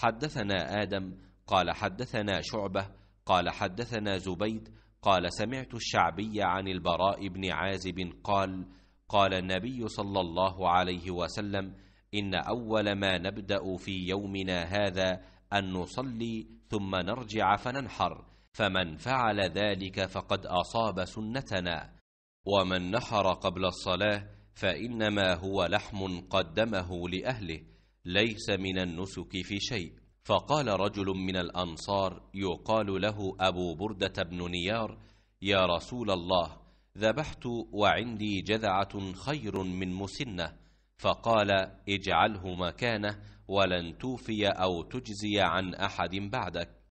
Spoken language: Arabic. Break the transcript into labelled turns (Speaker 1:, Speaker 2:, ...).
Speaker 1: حدثنا آدم قال حدثنا شعبة قال حدثنا زبيد قال سمعت الشعبي عن البراء بن عازب قال قال النبي صلى الله عليه وسلم إن أول ما نبدأ في يومنا هذا أن نصلي ثم نرجع فننحر فمن فعل ذلك فقد أصاب سنتنا ومن نحر قبل الصلاة فإنما هو لحم قدمه لأهله ليس من النسك في شيء فقال رجل من الأنصار يقال له أبو بردة بن نيار يا رسول الله ذبحت وعندي جذعة خير من مسنة فقال اجعله مكانه ولن توفي أو تجزي عن أحد بعدك